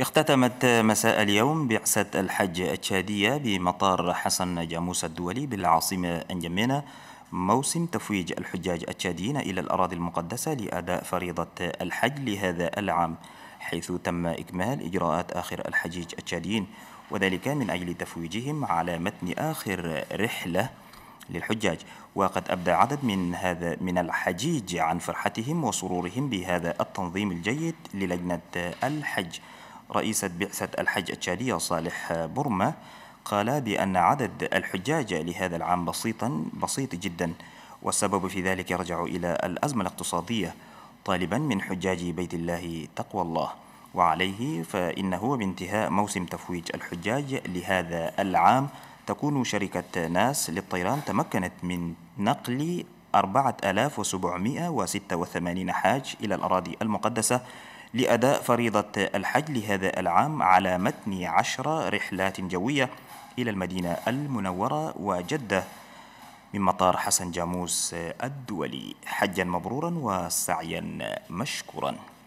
اختتمت مساء اليوم بعثة الحج التشادية بمطار حسن جاموس الدولي بالعاصمة أنجمينا موسم تفويج الحجاج التشاديين إلى الأراضي المقدسة لأداء فريضة الحج لهذا العام حيث تم إكمال إجراءات آخر الحجيج التشاديين وذلك من أجل تفويجهم على متن آخر رحلة للحجاج وقد أبدى عدد من هذا من الحجيج عن فرحتهم وسرورهم بهذا التنظيم الجيد للجنة الحج رئيسة بعثة الحج التشادية صالح برمة قال بأن عدد الحجاج لهذا العام بسيطا بسيط جدا والسبب في ذلك يرجع إلى الأزمة الاقتصادية طالبا من حجاج بيت الله تقوى الله وعليه فإنه بانتهاء موسم تفويج الحجاج لهذا العام تكون شركة ناس للطيران تمكنت من نقل 4786 حاج إلى الأراضي المقدسة لأداء فريضة الحج لهذا العام على متن عشر رحلات جوية إلى المدينة المنورة وجدة من مطار حسن جاموس الدولي حجا مبرورا وسعيا مشكورا